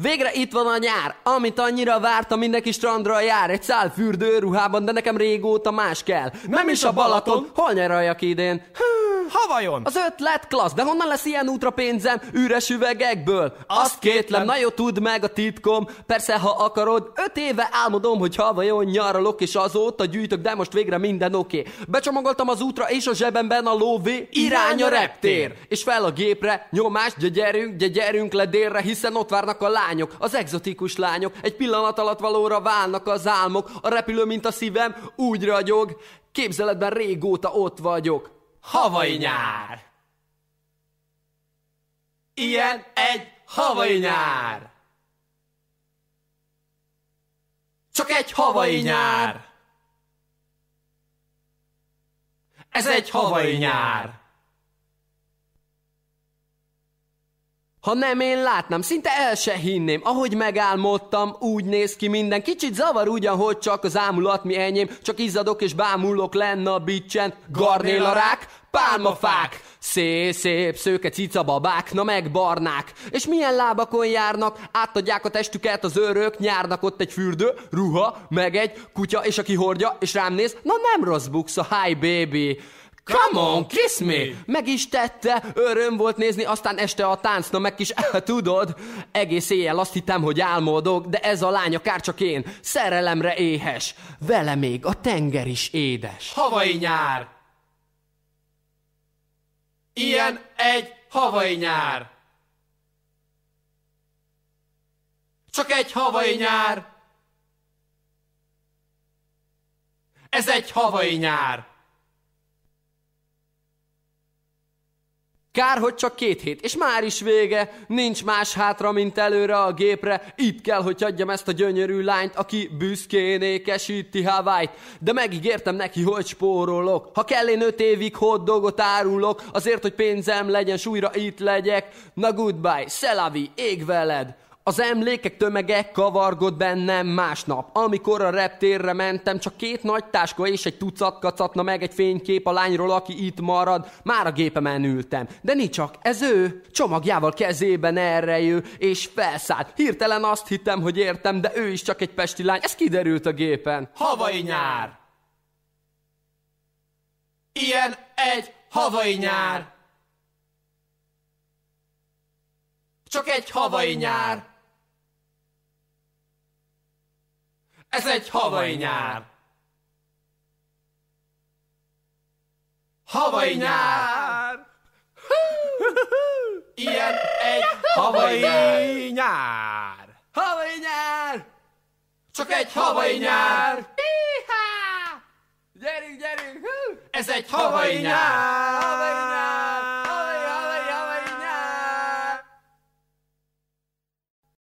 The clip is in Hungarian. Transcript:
Végre itt van a nyár, amit annyira vártam, mindenki strandra jár Egy szál fürdőruhában, de nekem régóta más kell Nem, Nem is a Balaton, Balaton. hol nyaraljak idén? Hú. Ha vajon? Az ötlet klassz, de honnan lesz ilyen útra pénzem? Üres üvegekből? Azt, Azt kétlem, kétlem. na jó, tudd meg a titkom, persze ha akarod. Öt éve álmodom, hogy ha vajon nyaralok, és azóta gyűjtök, de most végre minden oké. Okay. Becsomagoltam az útra, és a zsebemben a lóvé irány a reptér. És fel a gépre, nyomás, gyerünk, gyerünk le délre, hiszen ott várnak a lányok, az egzotikus lányok. Egy pillanat alatt valóra válnak az álmok, a repülő, mint a szívem, úgy ragyog. Képzeletben régóta ott vagyok havai nyár! Ilyen egy havai nyár! Csak egy havai nyár! Ez egy havai nyár! Ha nem én látnám, szinte el se hinném. Ahogy megálmodtam, úgy néz ki minden. Kicsit zavar ugyan, hogy csak az ámulat mi enyém. Csak izzadok és bámulok lenne a bicsen. Garnélarák, pálmafák, szép, szép, szőke babák, na meg barnák. És milyen lábakon járnak, átadják a testüket az örök, nyárnak ott egy fürdő, ruha, meg egy kutya, és aki hordja, és rám néz, na nem rossz buksz a hi baby. Come on, kiss me! Meg is tette, öröm volt nézni, aztán este a tánc, na meg kis, tudod, egész éjjel azt hittem, hogy álmodok, de ez a lány akár csak én, szerelemre éhes, vele még a tenger is édes. Havai nyár! Ilyen egy havai nyár! Csak egy havai nyár! Ez egy havai nyár! Kár, hogy csak két hét, és már is vége, nincs más hátra, mint előre a gépre, itt kell, hogy adjam ezt a gyönyörű lányt, aki büszkén ékesíti Hawaii-t. De megígértem neki, hogy spórolok, ha kell én öt évig hoddogot árulok, azért, hogy pénzem legyen, súlyra itt legyek, na goodbye, szelavi, ég veled! Az emlékek tömege kavargott bennem másnap. Amikor a reptérre mentem, csak két nagy táska és egy tucat kacatna meg egy fénykép a lányról, aki itt marad. Már a gépemen ültem. De nincs csak, ez ő. Csomagjával kezében erre jő, és felszállt. Hirtelen azt hittem, hogy értem, de ő is csak egy pesti lány. Ez kiderült a gépen. Havai nyár! Ilyen egy havai nyár! Csak egy havai nyár! Ez egy havai nyár! Havai nyár! Ilyen egy havai nyár! Havai nyár! Csak egy havai nyár! Gyerünk, gyerünk! Ez egy havai nyár!